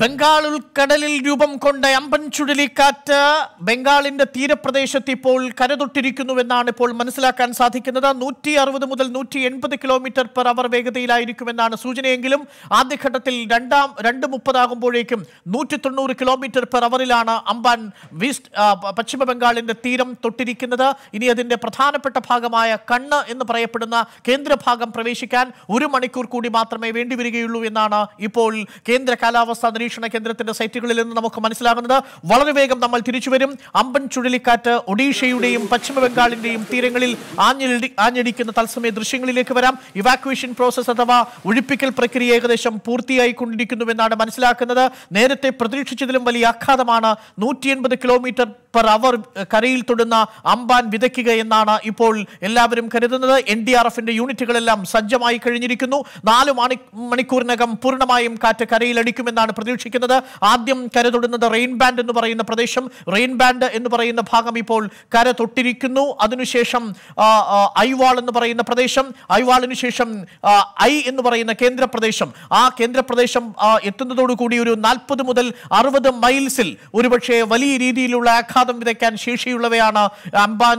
ബംഗാൾ ഉൾക്കടലിൽ രൂപം കൊണ്ട അമ്പൻ ചുഴലിക്കാറ്റ് ബംഗാളിന്റെ തീരപ്രദേശത്ത് ഇപ്പോൾ കരതൊട്ടിരിക്കുന്നുവെന്നാണ് ഇപ്പോൾ മനസ്സിലാക്കാൻ സാധിക്കുന്നത് നൂറ്റി അറുപത് മുതൽ നൂറ്റി എൺപത് കിലോമീറ്റർ പെർ അവർ വേഗതയിലായിരിക്കുമെന്നാണ് സൂചനയെങ്കിലും ആദ്യഘട്ടത്തിൽ രണ്ടാം രണ്ട് മുപ്പതാകുമ്പോഴേക്കും നൂറ്റി തൊണ്ണൂറ് കിലോമീറ്റർ പെർ അവറിലാണ് അമ്പാൻ വീസ്റ്റ് പശ്ചിമ ബംഗാളിന്റെ തീരം തൊട്ടിരിക്കുന്നത് ഇനി അതിന്റെ പ്രധാനപ്പെട്ട ഭാഗമായ കണ്ണ് എന്ന് പറയപ്പെടുന്ന കേന്ദ്രഭാഗം പ്രവേശിക്കാൻ ഒരു മണിക്കൂർ കൂടി മാത്രമേ വേണ്ടിവരികയുള്ളൂ എന്നാണ് ഇപ്പോൾ കേന്ദ്ര കാലാവസ്ഥ നിരീക്ഷണം പരീക്ഷണ കേന്ദ്രത്തിന്റെ സൈറ്റുകളിൽ നിന്ന് നമുക്ക് മനസ്സിലാകുന്നത് വളരെ വേഗം നമ്മൾ തിരിച്ചു വരും അമ്പൻ ചുഴലിക്കാറ്റ് ഒഡീഷയുടെയും പശ്ചിമ തീരങ്ങളിൽ ആഞ്ഞടിക്കുന്ന തത്സമയ ദൃശ്യങ്ങളിലേക്ക് വരാം ഇവാക്വേഷൻ പ്രോസസ് അഥവാ ഒഴിപ്പിക്കൽ പ്രക്രിയ ഏകദേശം പൂർത്തിയായിക്കൊണ്ടിരിക്കുന്നുവെന്നാണ് മനസ്സിലാക്കുന്നത് നേരത്തെ പ്രതീക്ഷിച്ചതിലും വലിയ ആഘാതമാണ് നൂറ്റി കിലോമീറ്റർ പെർ അവർ കരയിൽ തൊടുന്ന അമ്പാൻ വിതയ്ക്കുക എന്നാണ് ഇപ്പോൾ എല്ലാവരും കരുതുന്നത് എൻ ഡി ആർ എഫിന്റെ യൂണിറ്റുകളെല്ലാം സജ്ജമായി കഴിഞ്ഞിരിക്കുന്നു നാല് മണി മണിക്കൂറിനകം പൂർണ്ണമായും കാറ്റ് കരയിലടിക്കുമെന്നാണ് പ്രതീക്ഷിക്കുന്നത് ആദ്യം കര തൊടുന്നത് റെയിൻ ബാൻഡ് എന്ന് പറയുന്ന പ്രദേശം റെയിൻ ബാൻഡ് എന്ന് പറയുന്ന ഭാഗം ഇപ്പോൾ കര തൊട്ടിരിക്കുന്നു അതിനുശേഷം ഐവാൾ എന്ന് പറയുന്ന പ്രദേശം ഐവാളിന് ശേഷം ഐ എന്ന് പറയുന്ന കേന്ദ്രപ്രദേശം ആ കേന്ദ്രപ്രദേശം എത്തുന്നതോടുകൂടി ഒരു നാൽപ്പത് മുതൽ അറുപത് മൈൽസിൽ ഒരുപക്ഷെ വലിയ രീതിയിലുള്ള ആഘാതം ആഘാതം വിതയ്ക്കാൻ ശേഷിയുള്ളവയാണ് അംബാൻ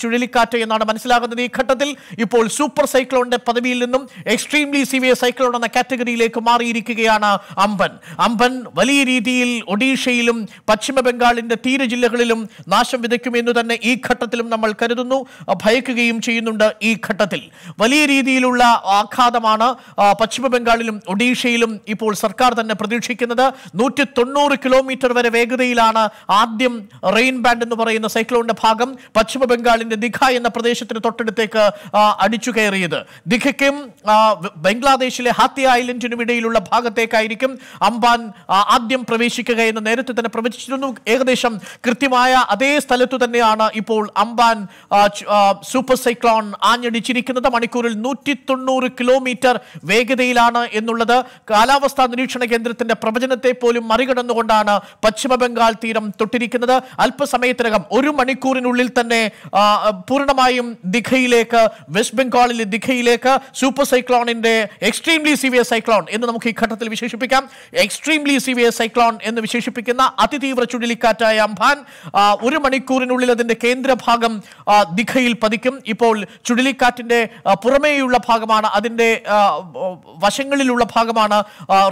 ചുഴലിക്കാറ്റ് എന്നാണ് മനസ്സിലാകുന്നത് ഈ ഘട്ടത്തിൽ ഇപ്പോൾ സൂപ്പർ സൈക്ലോണിന്റെ പദവിയിൽ നിന്നും എക്സ്ട്രീംലി സിവിയർ സൈക്ലോൺ എന്ന കാറ്റഗറിയിലേക്ക് മാറിയിരിക്കുകയാണ് അംബൻ അംബൻ വലിയ രീതിയിൽ ഒഡീഷയിലും പശ്ചിമ ബംഗാളിന്റെ ജില്ലകളിലും നാശം വിതയ്ക്കുമെന്ന് തന്നെ ഈ ഘട്ടത്തിലും നമ്മൾ കരുതുന്നു ഭയക്കുകയും ചെയ്യുന്നുണ്ട് ഈ ഘട്ടത്തിൽ വലിയ രീതിയിലുള്ള ആഘാതമാണ് പശ്ചിമ ബംഗാളിലും ഒഡീഷയിലും ഇപ്പോൾ സർക്കാർ തന്നെ പ്രതീക്ഷിക്കുന്നത് നൂറ്റി കിലോമീറ്റർ വരെ വേഗതയിലാണ് ആദ്യം റെയിൻ ബാൻഡ് എന്ന് പറയുന്ന സൈക്ലോണിന്റെ ഭാഗം പശ്ചിമ ബംഗാളിന്റെ ദിഖ എന്ന പ്രദേശത്തിന് തൊട്ടടുത്തേക്ക് അടിച്ചു കയറിയത് ദിഖയ്ക്കും ബംഗ്ലാദേശിലെ ഹാത്തി ഐലൻഡിനും ഇടയിലുള്ള ഭാഗത്തേക്കായിരിക്കും അംബാൻ ആദ്യം പ്രവേശിക്കുക എന്ന് നേരത്തെ തന്നെ പ്രവചിച്ചിരുന്നു ഏകദേശം കൃത്യമായ അതേ സ്ഥലത്തു തന്നെയാണ് ഇപ്പോൾ അംബാൻ സൂപ്പർ സൈക്ലോൺ ആഞ്ഞടിച്ചിരിക്കുന്നത് മണിക്കൂറിൽ നൂറ്റി കിലോമീറ്റർ വേഗതയിലാണ് എന്നുള്ളത് കാലാവസ്ഥാ നിരീക്ഷണ കേന്ദ്രത്തിന്റെ പ്രവചനത്തെ പോലും മറികടന്നുകൊണ്ടാണ് പശ്ചിമ ബംഗാൾ തീരം തൊട്ടിരിക്കുന്നത് അല്പസമയത്തിനകം ഒരു മണിക്കൂറിനുള്ളിൽ തന്നെ പൂർണ്ണമായും ദിഖയിലേക്ക് വെസ്റ്റ് ബംഗാളിലെ ദിഖയിലേക്ക് സൂപ്പർ സൈക്ലോണിന്റെ എക്സ്ട്രീംലി സിവിയർ സൈക്ലോൺ എന്ന് നമുക്ക് ഈ ഘട്ടത്തിൽ വിശേഷിപ്പിക്കാം എക്സ്ട്രീംലി സിവിയർ സൈക്ലോൺ എന്ന് വിശേഷിപ്പിക്കുന്ന അതിതീവ്ര ചുഴലിക്കാറ്റായ അംഫാൻ ഒരു മണിക്കൂറിനുള്ളിൽ അതിന്റെ കേന്ദ്രഭാഗം ദിഖയിൽ പതിക്കും ഇപ്പോൾ ചുഴലിക്കാറ്റിന്റെ പുറമേയുള്ള ഭാഗമാണ് അതിന്റെ വശങ്ങളിലുള്ള ഭാഗമാണ്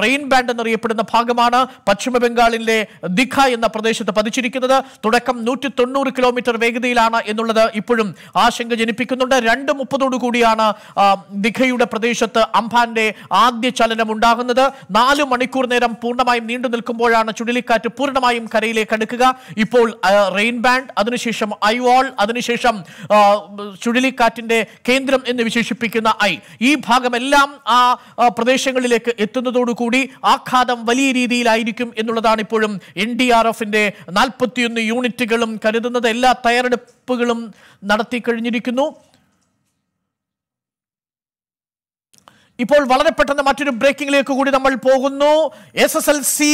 റെയിൻ ബാൻഡ് എന്നറിയപ്പെടുന്ന ഭാഗമാണ് പശ്ചിമ ബംഗാളിലെ ദിഖ എന്ന പ്രദേശത്ത് പതിച്ചിരിക്കുന്നത് തുടക്കം നൂറ്റി തൊണ്ണൂറ് കിലോമീറ്റർ വേഗതയിലാണ് എന്നുള്ളത് ഇപ്പോഴും ആശങ്ക ജനിപ്പിക്കുന്നുണ്ട് രണ്ട് മുപ്പതോടു കൂടിയാണ് ദിഘയുടെ പ്രദേശത്ത് അംഫാന്റെ ആദ്യ ചലനം ഉണ്ടാകുന്നത് നാല് മണിക്കൂർ നേരം പൂർണ്ണമായും നീണ്ടു നിൽക്കുമ്പോഴാണ് ചുഴലിക്കാറ്റ് പൂർണ്ണമായും കരയിലേക്ക് അടുക്കുക ഇപ്പോൾ റെയിൻ ബാൻഡ് അതിനുശേഷം ഐവാൾ അതിനുശേഷം ചുഴലിക്കാറ്റിന്റെ കേന്ദ്രം എന്ന് വിശേഷിപ്പിക്കുന്ന ഐ ഈ ഭാഗമെല്ലാം ആ പ്രദേശങ്ങളിലേക്ക് എത്തുന്നതോടുകൂടി ആഘാതം വലിയ രീതിയിലായിരിക്കും എന്നുള്ളതാണ് ഇപ്പോഴും എൻ ഡി ആർ എഫിന്റെ നാൽപ്പത്തി ചെയ്യുന്ന യൂണിറ്റുകളും കരുതുന്നത് എല്ലാ തയ്യാറെടുപ്പുകളും നടത്തി കഴിഞ്ഞിരിക്കുന്നു ഇപ്പോൾ വളരെ പെട്ടെന്ന് മറ്റൊരു ബ്രേക്കിംഗിലേക്ക് കൂടി നമ്മൾ പോകുന്നു S S L C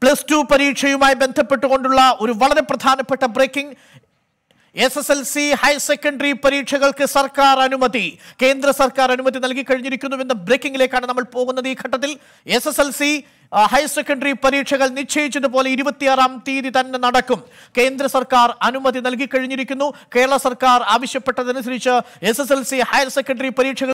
plus two പരീക്ഷയുമായി ബന്ധപ്പെട്ടുകൊണ്ടുള്ള ഒരു വളരെ പ്രധാനപ്പെട്ട breaking S S L C higher secondary പരീക്ഷകൾക്ക് സർക്കാർ അനുമതി കേന്ദ്ര സർക്കാർ അനുമതി നൽകി കഴിഞ്ഞിരിക്കുന്നു എന്ന ബ്രേക്കിംഗിലേക്കാണ് നമ്മൾ പോകുന്നത് ഈ ഘട്ടത്തിൽ S S L C higher secondary പരീക്ഷകൾ നിശ്ചയിച്ചതുപോലെ ഇരുപത്തിയാറാം തീയതി തന്നെ നടക്കും കേന്ദ്ര സർക്കാർ അനുമതി നൽകിക്കഴിഞ്ഞിരിക്കുന്നു കേരള സർക്കാർ ആവശ്യപ്പെട്ടതനുസരിച്ച് S S L C higher secondary പരീക്ഷകൾ